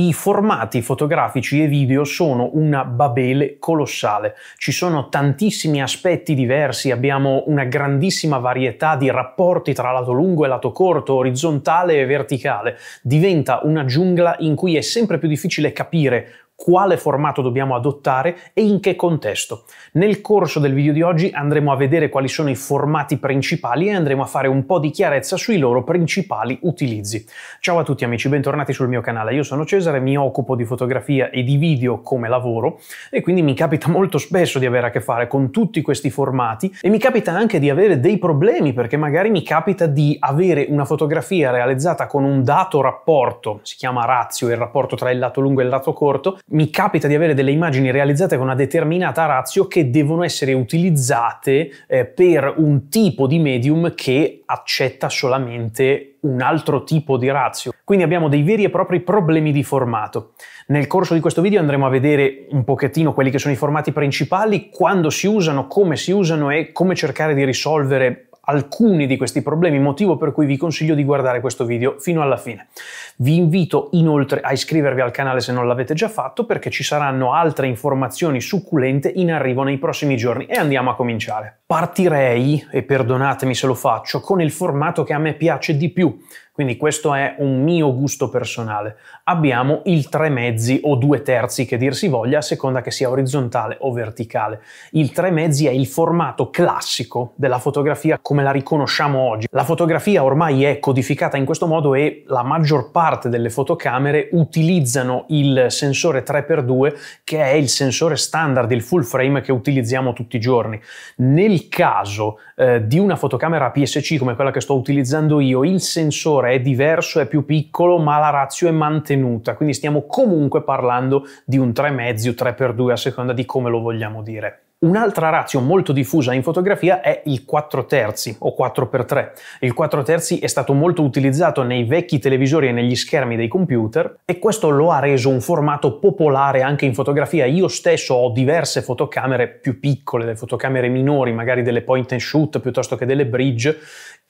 I formati fotografici e video sono una babele colossale. Ci sono tantissimi aspetti diversi, abbiamo una grandissima varietà di rapporti tra lato lungo e lato corto, orizzontale e verticale. Diventa una giungla in cui è sempre più difficile capire quale formato dobbiamo adottare e in che contesto. Nel corso del video di oggi andremo a vedere quali sono i formati principali e andremo a fare un po' di chiarezza sui loro principali utilizzi. Ciao a tutti amici, bentornati sul mio canale. Io sono Cesare, mi occupo di fotografia e di video come lavoro e quindi mi capita molto spesso di avere a che fare con tutti questi formati e mi capita anche di avere dei problemi perché magari mi capita di avere una fotografia realizzata con un dato rapporto, si chiama ratio il rapporto tra il lato lungo e il lato corto, mi capita di avere delle immagini realizzate con una determinata razio che devono essere utilizzate eh, per un tipo di medium che accetta solamente un altro tipo di razio. Quindi abbiamo dei veri e propri problemi di formato. Nel corso di questo video andremo a vedere un pochettino quelli che sono i formati principali, quando si usano, come si usano e come cercare di risolvere alcuni di questi problemi, motivo per cui vi consiglio di guardare questo video fino alla fine. Vi invito inoltre a iscrivervi al canale se non l'avete già fatto perché ci saranno altre informazioni succulente in arrivo nei prossimi giorni e andiamo a cominciare. Partirei, e perdonatemi se lo faccio, con il formato che a me piace di più, quindi questo è un mio gusto personale. Abbiamo il tre mezzi o due terzi che dir si voglia, a seconda che sia orizzontale o verticale. Il tre mezzi è il formato classico della fotografia come la riconosciamo oggi. La fotografia ormai è codificata in questo modo e la maggior parte delle fotocamere utilizzano il sensore 3x2 che è il sensore standard, il full frame che utilizziamo tutti i giorni. Nel nel caso eh, di una fotocamera PSC come quella che sto utilizzando io, il sensore è diverso, è più piccolo, ma la ratio è mantenuta, quindi stiamo comunque parlando di un 3,5 3x2 a seconda di come lo vogliamo dire. Un'altra ratio molto diffusa in fotografia è il 4 terzi o 4x3. Il 4 terzi è stato molto utilizzato nei vecchi televisori e negli schermi dei computer e questo lo ha reso un formato popolare anche in fotografia. Io stesso ho diverse fotocamere più piccole, delle fotocamere minori, magari delle point and shoot piuttosto che delle bridge,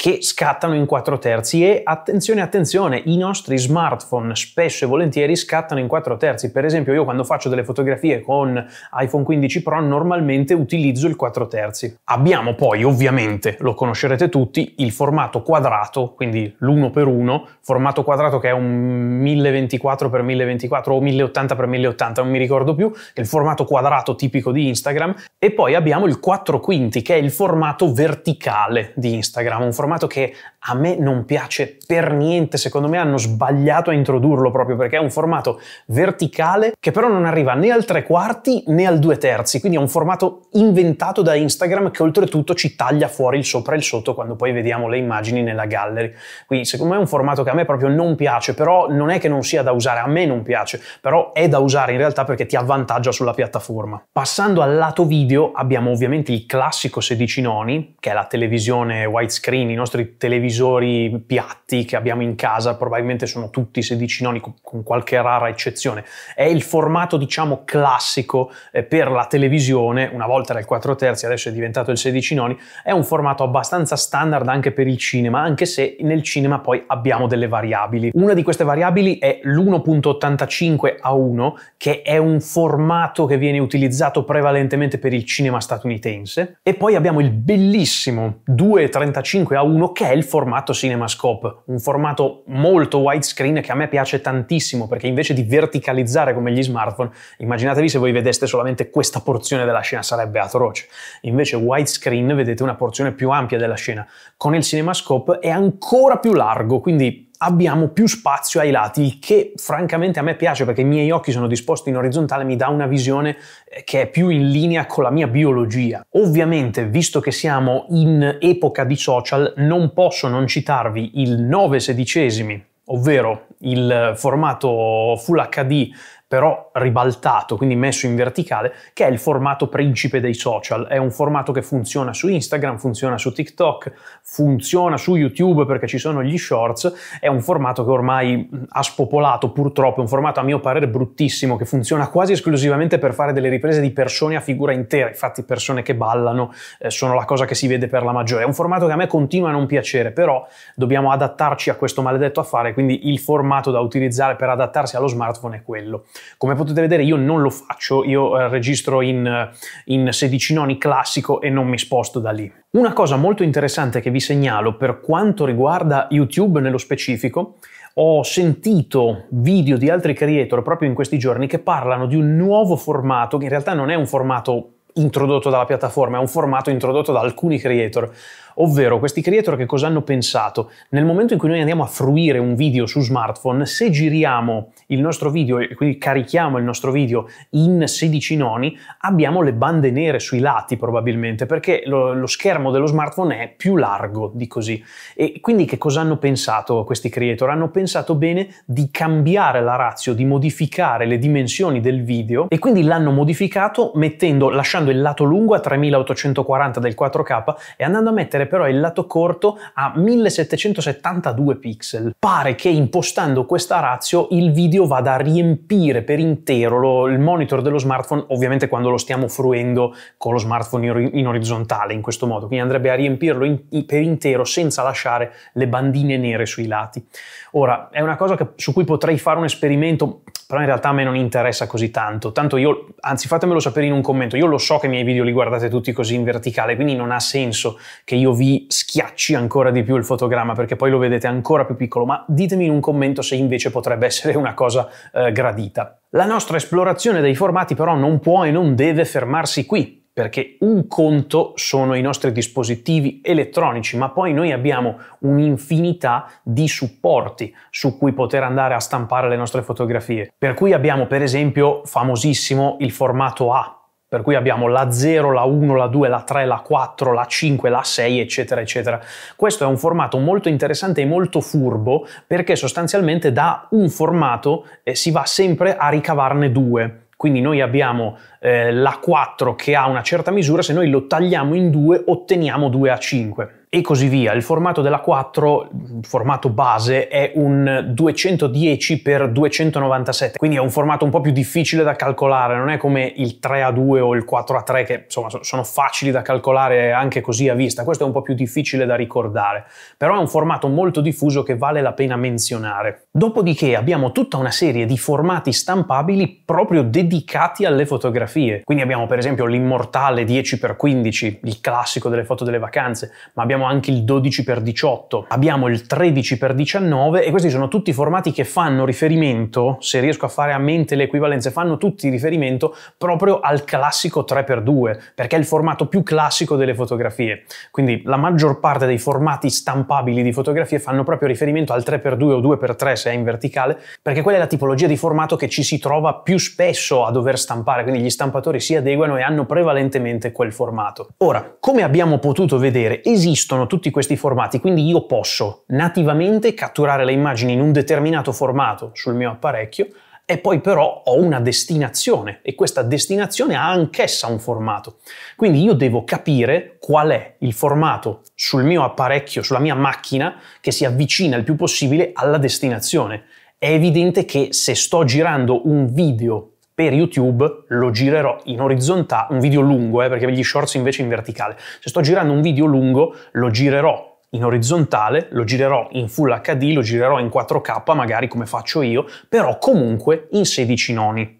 che scattano in 4 terzi e attenzione attenzione i nostri smartphone spesso e volentieri scattano in 4 terzi per esempio io quando faccio delle fotografie con iPhone 15 Pro normalmente utilizzo il 4 terzi abbiamo poi ovviamente lo conoscerete tutti il formato quadrato quindi l'1x1 formato quadrato che è un 1024x1024 o 1080x1080 non mi ricordo più il formato quadrato tipico di Instagram e poi abbiamo il 4 quinti che è il formato verticale di Instagram un formato formato che a me non piace per niente, secondo me hanno sbagliato a introdurlo proprio perché è un formato verticale che però non arriva né al tre quarti né al due terzi, quindi è un formato inventato da Instagram che oltretutto ci taglia fuori il sopra e il sotto quando poi vediamo le immagini nella gallery. Quindi secondo me è un formato che a me proprio non piace, però non è che non sia da usare, a me non piace, però è da usare in realtà perché ti avvantaggia sulla piattaforma. Passando al lato video abbiamo ovviamente il classico 16 noni, che è la televisione widescreen in nostri televisori piatti che abbiamo in casa probabilmente sono tutti 16 noni con qualche rara eccezione. È il formato diciamo classico eh, per la televisione, una volta era il 4 terzi, adesso è diventato il 16 noni, è un formato abbastanza standard anche per il cinema, anche se nel cinema poi abbiamo delle variabili. Una di queste variabili è l'1.85 a 1, che è un formato che viene utilizzato prevalentemente per il cinema statunitense, e poi abbiamo il bellissimo 2.35 a uno che è il formato CinemaScope, un formato molto widescreen che a me piace tantissimo perché invece di verticalizzare come gli smartphone, immaginatevi se voi vedeste solamente questa porzione della scena sarebbe atroce. Invece widescreen vedete una porzione più ampia della scena. Con il CinemaScope è ancora più largo, quindi abbiamo più spazio ai lati, che francamente a me piace perché i miei occhi sono disposti in orizzontale, mi dà una visione eh, che è più in linea con la mia biologia. Ovviamente, visto che siamo in epoca di social, non posso non citarvi il 9 sedicesimi, ovvero il formato Full HD però ribaltato, quindi messo in verticale, che è il formato principe dei social. È un formato che funziona su Instagram, funziona su TikTok, funziona su YouTube perché ci sono gli shorts, è un formato che ormai ha spopolato purtroppo, è un formato a mio parere bruttissimo che funziona quasi esclusivamente per fare delle riprese di persone a figura intera, infatti persone che ballano eh, sono la cosa che si vede per la maggiore. È un formato che a me continua a non piacere, però dobbiamo adattarci a questo maledetto affare, quindi il formato da utilizzare per adattarsi allo smartphone è quello. Come potete vedere io non lo faccio, io eh, registro in, eh, in 16 noni classico e non mi sposto da lì. Una cosa molto interessante che vi segnalo per quanto riguarda YouTube nello specifico ho sentito video di altri creator proprio in questi giorni che parlano di un nuovo formato che in realtà non è un formato introdotto dalla piattaforma, è un formato introdotto da alcuni creator. Ovvero, questi creator che cosa hanno pensato? Nel momento in cui noi andiamo a fruire un video su smartphone, se giriamo il nostro video e quindi carichiamo il nostro video in 16 noni, abbiamo le bande nere sui lati probabilmente, perché lo, lo schermo dello smartphone è più largo di così. E quindi che cosa hanno pensato questi creator? Hanno pensato bene di cambiare la ratio, di modificare le dimensioni del video e quindi l'hanno modificato mettendo, lasciando il lato lungo a 3840 del 4K e andando a mettere però il lato corto a 1772 pixel. Pare che impostando questa ratio il video vada a riempire per intero lo, il monitor dello smartphone, ovviamente quando lo stiamo fruendo con lo smartphone in, orizzontale in questo modo, quindi andrebbe a riempirlo in, per intero senza lasciare le bandine nere sui lati. Ora, è una cosa che, su cui potrei fare un esperimento, però in realtà a me non interessa così tanto, tanto io, anzi fatemelo sapere in un commento, io lo so so che i miei video li guardate tutti così in verticale, quindi non ha senso che io vi schiacci ancora di più il fotogramma perché poi lo vedete ancora più piccolo, ma ditemi in un commento se invece potrebbe essere una cosa eh, gradita. La nostra esplorazione dei formati però non può e non deve fermarsi qui, perché un conto sono i nostri dispositivi elettronici, ma poi noi abbiamo un'infinità di supporti su cui poter andare a stampare le nostre fotografie. Per cui abbiamo per esempio famosissimo il formato A, per cui abbiamo la 0, la 1, la 2, la 3, la 4, la 5, la 6, eccetera, eccetera. Questo è un formato molto interessante e molto furbo perché sostanzialmente da un formato eh, si va sempre a ricavarne due. Quindi noi abbiamo eh, la 4 che ha una certa misura, se noi lo tagliamo in due otteniamo 2 a 5 e così via. Il formato della 4, il formato base, è un 210x297, quindi è un formato un po' più difficile da calcolare, non è come il 3A2 o il 4A3 che insomma sono facili da calcolare anche così a vista, questo è un po' più difficile da ricordare, però è un formato molto diffuso che vale la pena menzionare. Dopodiché abbiamo tutta una serie di formati stampabili proprio dedicati alle fotografie, quindi abbiamo per esempio l'immortale 10x15, il classico delle foto delle vacanze, ma abbiamo abbiamo anche il 12x18, abbiamo il 13x19 e questi sono tutti formati che fanno riferimento, se riesco a fare a mente le equivalenze, fanno tutti riferimento proprio al classico 3x2, perché è il formato più classico delle fotografie. Quindi la maggior parte dei formati stampabili di fotografie fanno proprio riferimento al 3x2 o 2x3 se è in verticale, perché quella è la tipologia di formato che ci si trova più spesso a dover stampare, quindi gli stampatori si adeguano e hanno prevalentemente quel formato. Ora, come abbiamo potuto vedere, esistono esistono tutti questi formati, quindi io posso nativamente catturare le immagini in un determinato formato sul mio apparecchio e poi però ho una destinazione e questa destinazione ha anch'essa un formato. Quindi io devo capire qual è il formato sul mio apparecchio, sulla mia macchina, che si avvicina il più possibile alla destinazione. È evidente che se sto girando un video per YouTube lo girerò in orizzontale, un video lungo, eh, perché gli shorts invece in verticale. Se sto girando un video lungo, lo girerò in orizzontale, lo girerò in Full HD, lo girerò in 4K, magari come faccio io, però comunque in 16 noni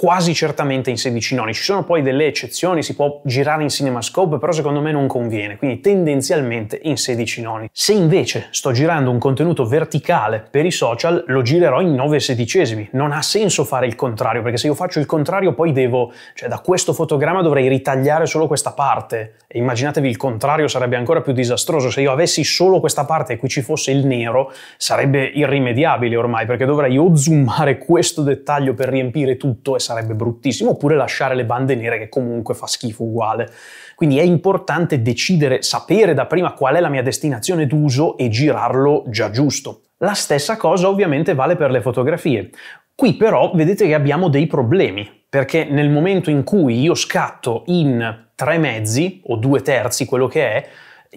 quasi certamente in 16 noni. Ci sono poi delle eccezioni, si può girare in CinemaScope, però secondo me non conviene, quindi tendenzialmente in 16 noni. Se invece sto girando un contenuto verticale per i social, lo girerò in 9 sedicesimi. Non ha senso fare il contrario, perché se io faccio il contrario poi devo, cioè da questo fotogramma dovrei ritagliare solo questa parte. E immaginatevi il contrario sarebbe ancora più disastroso. Se io avessi solo questa parte e qui ci fosse il nero, sarebbe irrimediabile ormai, perché dovrei o zoomare questo dettaglio per riempire tutto e sarebbe bruttissimo, oppure lasciare le bande nere che comunque fa schifo uguale. Quindi è importante decidere, sapere da prima qual è la mia destinazione d'uso e girarlo già giusto. La stessa cosa ovviamente vale per le fotografie. Qui però vedete che abbiamo dei problemi, perché nel momento in cui io scatto in tre mezzi o due terzi, quello che è,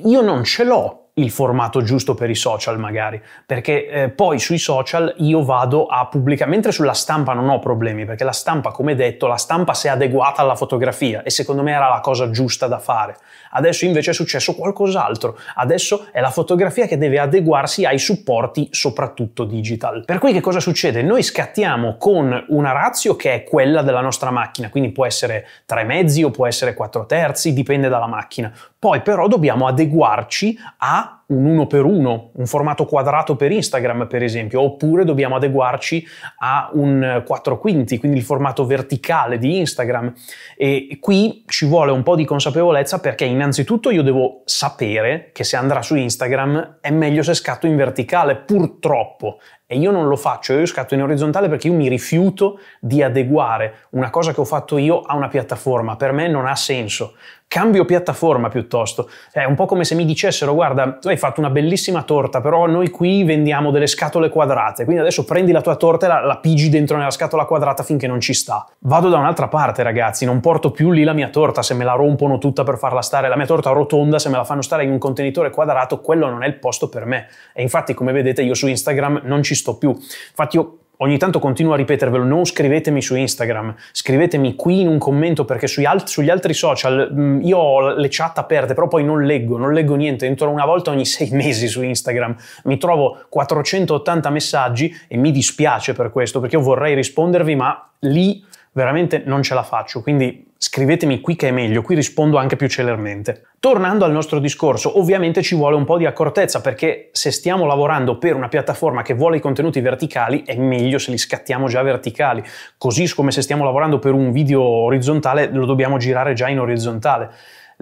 io non ce l'ho il formato giusto per i social magari, perché eh, poi sui social io vado a pubblicare, mentre sulla stampa non ho problemi, perché la stampa, come detto, la stampa si è adeguata alla fotografia e secondo me era la cosa giusta da fare adesso invece è successo qualcos'altro, adesso è la fotografia che deve adeguarsi ai supporti soprattutto digital. Per cui che cosa succede? Noi scattiamo con una ratio che è quella della nostra macchina, quindi può essere tre mezzi o può essere quattro terzi, dipende dalla macchina. Poi però dobbiamo adeguarci a un uno per uno, un formato quadrato per Instagram per esempio, oppure dobbiamo adeguarci a un 4 quinti, quindi il formato verticale di Instagram. E qui ci vuole un po' di consapevolezza perché innanzitutto io devo sapere che se andrà su Instagram è meglio se scatto in verticale, purtroppo e io non lo faccio, io scatto in orizzontale perché io mi rifiuto di adeguare una cosa che ho fatto io a una piattaforma. Per me non ha senso. Cambio piattaforma piuttosto. È un po' come se mi dicessero: guarda, tu hai fatto una bellissima torta, però noi qui vendiamo delle scatole quadrate. Quindi adesso prendi la tua torta e la, la pigi dentro nella scatola quadrata finché non ci sta. Vado da un'altra parte, ragazzi, non porto più lì la mia torta se me la rompono tutta per farla stare. La mia torta rotonda, se me la fanno stare in un contenitore quadrato, quello non è il posto per me. E infatti, come vedete, io su Instagram non ci sono sto più. Infatti io ogni tanto continuo a ripetervelo, non scrivetemi su Instagram, scrivetemi qui in un commento perché alt- sugli altri social mm, io ho le chat aperte, però poi non leggo, non leggo niente, entro una volta ogni sei mesi su Instagram, mi trovo 480 messaggi e mi dispiace per questo perché io vorrei rispondervi, ma lì veramente non ce la faccio, quindi Scrivetemi qui che è meglio, qui rispondo anche più celermente. Tornando al nostro discorso, ovviamente ci vuole un po' di accortezza perché se stiamo lavorando per una piattaforma che vuole i contenuti verticali è meglio se li scattiamo già verticali, così come se stiamo lavorando per un video orizzontale lo dobbiamo girare già in orizzontale.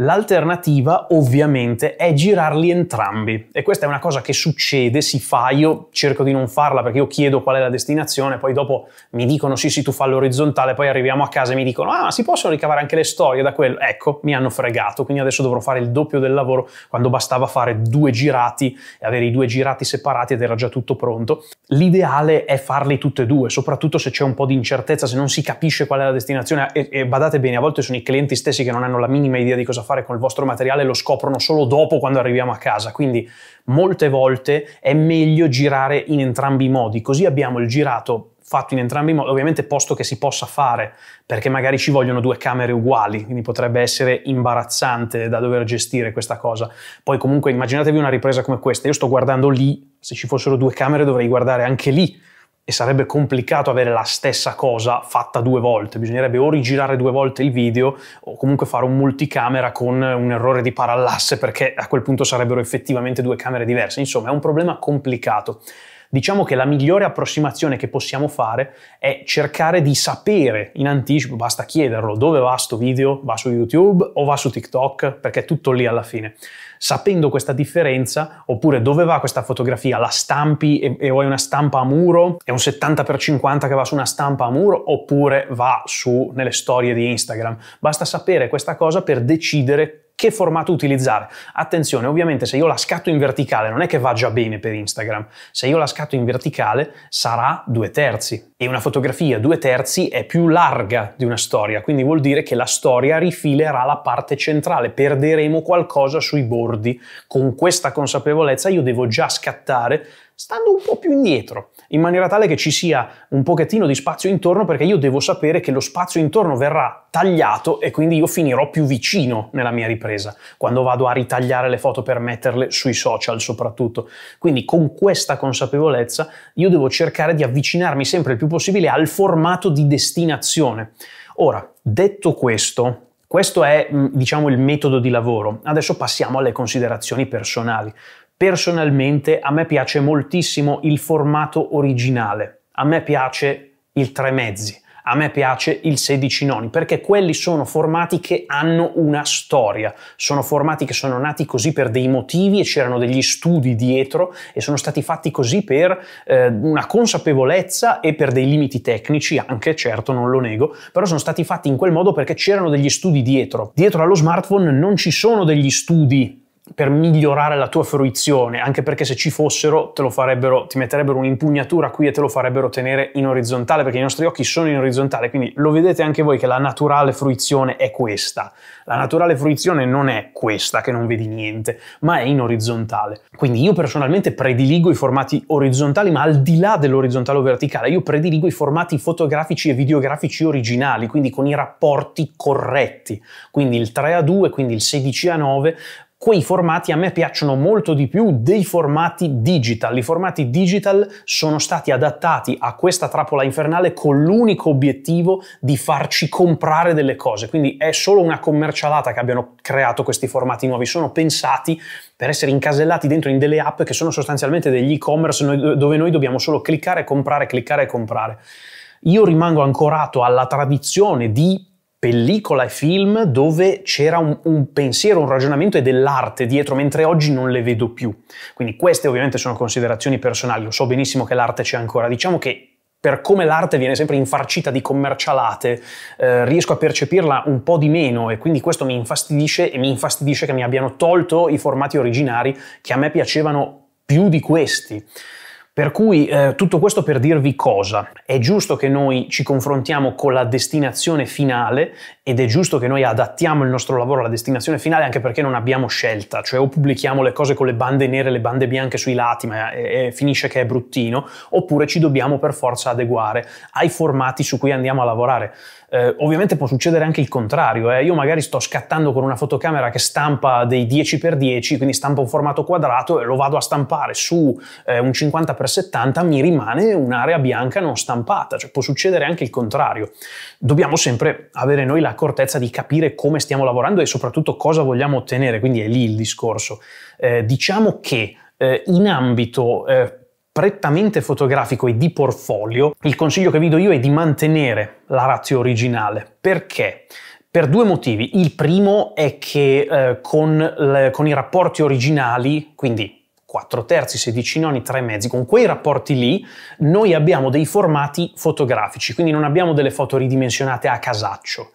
L'alternativa ovviamente è girarli entrambi e questa è una cosa che succede, si fa, io cerco di non farla perché io chiedo qual è la destinazione, poi dopo mi dicono sì sì tu fa l'orizzontale, poi arriviamo a casa e mi dicono ah si possono ricavare anche le storie da quello, ecco mi hanno fregato, quindi adesso dovrò fare il doppio del lavoro quando bastava fare due girati e avere i due girati separati ed era già tutto pronto. L'ideale è farli tutti e due, soprattutto se c'è un po' di incertezza, se non si capisce qual è la destinazione e, e badate bene, a volte sono i clienti stessi che non hanno la minima idea di cosa fare fare con il vostro materiale lo scoprono solo dopo quando arriviamo a casa, quindi molte volte è meglio girare in entrambi i modi, così abbiamo il girato fatto in entrambi i modi, ovviamente posto che si possa fare, perché magari ci vogliono due camere uguali, quindi potrebbe essere imbarazzante da dover gestire questa cosa. Poi comunque immaginatevi una ripresa come questa, io sto guardando lì, se ci fossero due camere dovrei guardare anche lì, e sarebbe complicato avere la stessa cosa fatta due volte, bisognerebbe o rigirare due volte il video o comunque fare un multicamera con un errore di parallasse perché a quel punto sarebbero effettivamente due camere diverse, insomma è un problema complicato. Diciamo che la migliore approssimazione che possiamo fare è cercare di sapere in anticipo, basta chiederlo, dove va sto video? Va su YouTube o va su TikTok? Perché è tutto lì alla fine. Sapendo questa differenza, oppure dove va questa fotografia? La stampi e, e vuoi una stampa a muro? È un 70x50 che va su una stampa a muro? Oppure va su nelle storie di Instagram? Basta sapere questa cosa per decidere che formato utilizzare. Attenzione, ovviamente se io la scatto in verticale non è che va già bene per Instagram, se io la scatto in verticale sarà due terzi e una fotografia due terzi è più larga di una storia, quindi vuol dire che la storia rifilerà la parte centrale, perderemo qualcosa sui bordi. Con questa consapevolezza io devo già scattare stando un po' più indietro, in maniera tale che ci sia un pochettino di spazio intorno perché io devo sapere che lo spazio intorno verrà tagliato e quindi io finirò più vicino nella mia ripresa, quando vado a ritagliare le foto per metterle sui social soprattutto. Quindi con questa consapevolezza io devo cercare di avvicinarmi sempre il più possibile al formato di destinazione. Ora, detto questo, questo è diciamo il metodo di lavoro. Adesso passiamo alle considerazioni personali. Personalmente a me piace moltissimo il formato originale, a me piace il tre mezzi, a me piace il 16 noni, perché quelli sono formati che hanno una storia, sono formati che sono nati così per dei motivi e c'erano degli studi dietro e sono stati fatti così per eh, una consapevolezza e per dei limiti tecnici, anche certo non lo nego, però sono stati fatti in quel modo perché c'erano degli studi dietro. Dietro allo smartphone non ci sono degli studi per migliorare la tua fruizione, anche perché se ci fossero te lo farebbero, ti metterebbero un'impugnatura qui e te lo farebbero tenere in orizzontale, perché i nostri occhi sono in orizzontale, quindi lo vedete anche voi che la naturale fruizione è questa. La naturale fruizione non è questa che non vedi niente, ma è in orizzontale. Quindi io personalmente prediligo i formati orizzontali, ma al di là dell'orizzontale o verticale, io prediligo i formati fotografici e videografici originali, quindi con i rapporti corretti. Quindi il 3 a 2, quindi il 16 a 9 quei formati a me piacciono molto di più dei formati digital. I formati digital sono stati adattati a questa trappola infernale con l'unico obiettivo di farci comprare delle cose, quindi è solo una commercialata che abbiano creato questi formati nuovi, sono pensati per essere incasellati dentro in delle app che sono sostanzialmente degli e-commerce dove noi dobbiamo solo cliccare, comprare, cliccare e comprare. Io rimango ancorato alla tradizione di pellicola e film dove c'era un, un, pensiero, un ragionamento e dell'arte dietro, mentre oggi non le vedo più. Quindi queste ovviamente sono considerazioni personali, lo so benissimo che l'arte c'è ancora, diciamo che per come l'arte viene sempre infarcita di commercialate, eh, riesco a percepirla un po' di meno e quindi questo mi infastidisce e mi infastidisce che mi abbiano tolto i formati originari che a me piacevano più di questi. Per cui eh, tutto questo per dirvi cosa? È giusto che noi ci confrontiamo con la destinazione finale ed è giusto che noi adattiamo il nostro lavoro alla destinazione finale anche perché non abbiamo scelta, cioè o pubblichiamo le cose con le bande nere e le bande bianche sui lati ma e, eh, e eh, finisce che è bruttino, oppure ci dobbiamo per forza adeguare ai formati su cui andiamo a lavorare. Eh, ovviamente può succedere anche il contrario, eh. io magari sto scattando con una fotocamera che stampa dei 10x10, quindi stampa un formato quadrato e lo vado a stampare su eh, un 50x70, mi rimane un'area bianca non stampata, cioè può succedere anche il contrario. Dobbiamo sempre avere noi l'accortezza di capire come stiamo lavorando e soprattutto cosa vogliamo ottenere, quindi è lì il discorso. Eh, diciamo che eh, in ambito eh, prettamente fotografico e di portfolio, il consiglio che vi do io è di mantenere la razza originale. Perché? Per due motivi. Il primo è che eh, con, le, con i rapporti originali, quindi 4 terzi, 16 noni, 3 mezzi, con quei rapporti lì noi abbiamo dei formati fotografici, quindi non abbiamo delle foto ridimensionate a casaccio.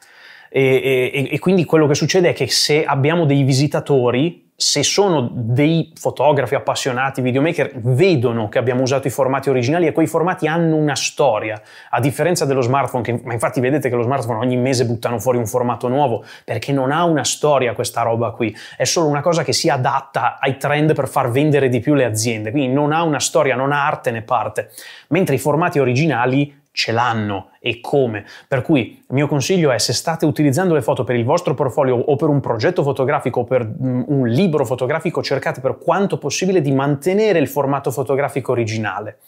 E, e, e quindi quello che succede è che se abbiamo dei visitatori se sono dei fotografi appassionati, videomaker, vedono che abbiamo usato i formati originali e quei formati hanno una storia, a differenza dello smartphone, che, ma infatti vedete che lo smartphone ogni mese buttano fuori un formato nuovo, perché non ha una storia questa roba qui, è solo una cosa che si adatta ai trend per far vendere di più le aziende, quindi non ha una storia, non ha arte né parte, mentre i formati originali ce l'hanno e come. Per cui il mio consiglio è se state utilizzando le foto per il vostro portfolio o per un progetto fotografico o per mm, un libro fotografico, cercate per quanto possibile di mantenere il formato fotografico originale.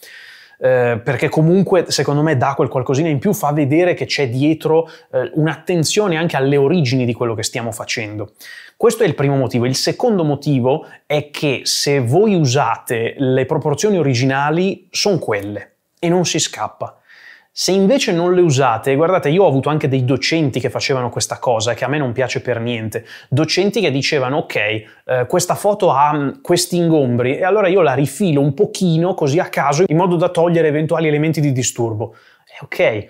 Eh, perché comunque secondo me dà quel qualcosina in più, fa vedere che c'è dietro eh, un'attenzione anche alle origini di quello che stiamo facendo. Questo è il primo motivo. Il secondo motivo è che se voi usate le proporzioni originali, sono quelle e non si scappa. Se invece non le usate, guardate, io ho avuto anche dei docenti che facevano questa cosa, che a me non piace per niente, docenti che dicevano ok, eh, questa foto ha mm, questi ingombri e allora io la rifilo un pochino così a caso in modo da togliere eventuali elementi di disturbo. Eh, ok,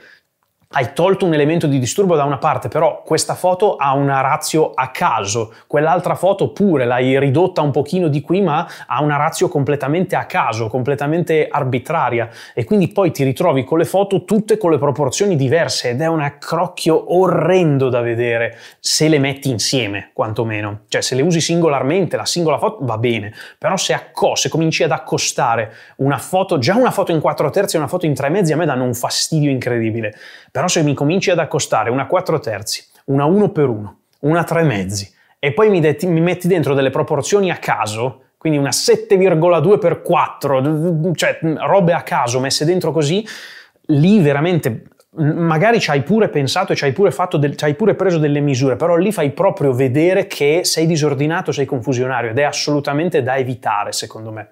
hai tolto un elemento di disturbo da una parte, però questa foto ha una ratio a caso, quell'altra foto pure l'hai ridotta un pochino di qui, ma ha una ratio completamente a caso, completamente arbitraria e quindi poi ti ritrovi con le foto tutte con le proporzioni diverse ed è un accrocchio orrendo da vedere se le metti insieme, quantomeno. Cioè se le usi singolarmente, la singola foto va bene, però se, acco- se cominci ad accostare una foto, già una foto in 4 terzi e una foto in 3 mezzi, a me danno un fastidio incredibile. Però se mi cominci ad accostare una 4 terzi, una 1 per 1, una 3 mezzi, e poi mi, det- mi metti dentro delle proporzioni a caso, quindi una 7,2 x 4, cioè robe a caso messe dentro così, lì veramente magari ci hai pure pensato e ci hai pure, del, ci hai pure preso delle misure, però lì fai proprio vedere che sei disordinato, sei confusionario ed è assolutamente da evitare secondo me.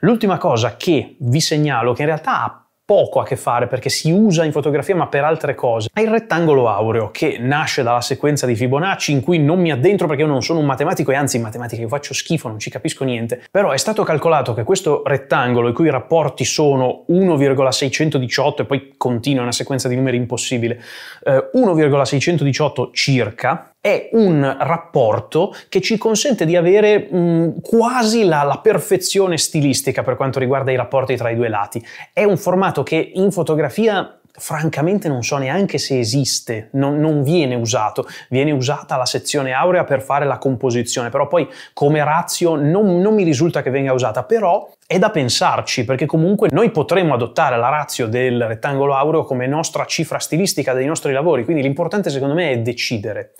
L'ultima cosa che vi segnalo, che in realtà ha poco a che fare perché si usa in fotografia ma per altre cose. Ha il rettangolo aureo che nasce dalla sequenza di Fibonacci in cui non mi addentro perché io non sono un matematico e anzi in matematica io faccio schifo, non ci capisco niente, però è stato calcolato che questo rettangolo i cui rapporti sono 1,618 e poi continua una sequenza di numeri impossibile, eh, 1,618 circa, è un rapporto che ci consente di avere mh, quasi la, la, perfezione stilistica per quanto riguarda i rapporti tra i due lati. È un formato che in fotografia francamente non so neanche se esiste, non, non viene usato, viene usata la sezione aurea per fare la composizione, però poi come razio non, non mi risulta che venga usata, però è da pensarci perché comunque noi potremmo adottare la ratio del rettangolo aureo come nostra cifra stilistica dei nostri lavori, quindi l'importante secondo me è decidere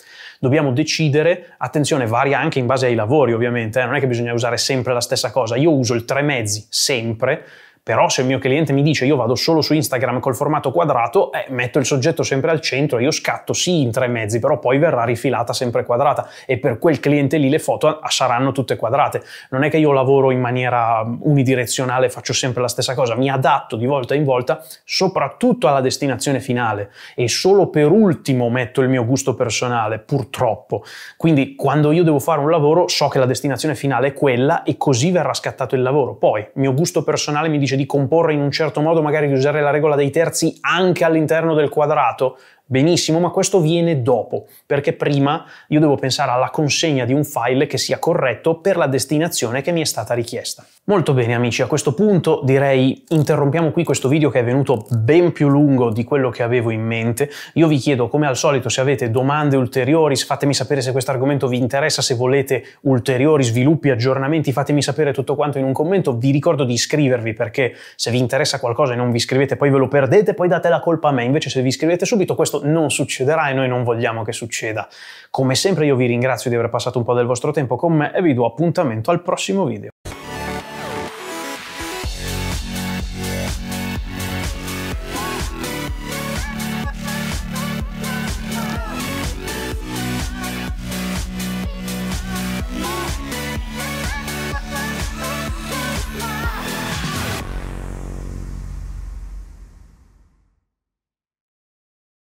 dobbiamo decidere, attenzione varia anche in base ai lavori ovviamente, eh, non è che bisogna usare sempre la stessa cosa, io uso il tre mezzi sempre però se il mio cliente mi dice io vado solo su Instagram col formato quadrato, eh, metto il soggetto sempre al centro, io scatto sì in tre mezzi, però poi verrà rifilata sempre quadrata e per quel cliente lì le foto saranno tutte quadrate. Non è che io lavoro in maniera mm, unidirezionale, faccio sempre la stessa cosa, mi adatto di volta in volta soprattutto alla destinazione finale e solo per ultimo metto il mio gusto personale, purtroppo. Quindi quando io devo fare un lavoro so che la destinazione finale è quella e così verrà scattato il lavoro. Poi il mio gusto personale mi dice di comporre in un certo modo, magari di usare la regola dei terzi anche all'interno del quadrato, Benissimo, ma questo viene dopo, perché prima io devo pensare alla consegna di un file che sia corretto per la destinazione che mi è stata richiesta. Molto bene amici, a questo punto direi interrompiamo qui questo video che è venuto ben più lungo di quello che avevo in mente. Io vi chiedo come al solito se avete domande ulteriori, fatemi sapere se questo argomento vi interessa, se volete ulteriori sviluppi, aggiornamenti, fatemi sapere tutto quanto in un commento. Vi ricordo di iscrivervi perché se vi interessa qualcosa e non vi iscrivete poi ve lo perdete, poi date la colpa a me. Invece se vi iscrivete subito questo non succederà e noi non vogliamo che succeda. Come sempre io vi ringrazio di aver passato un po' del vostro tempo con me e vi do appuntamento al prossimo video.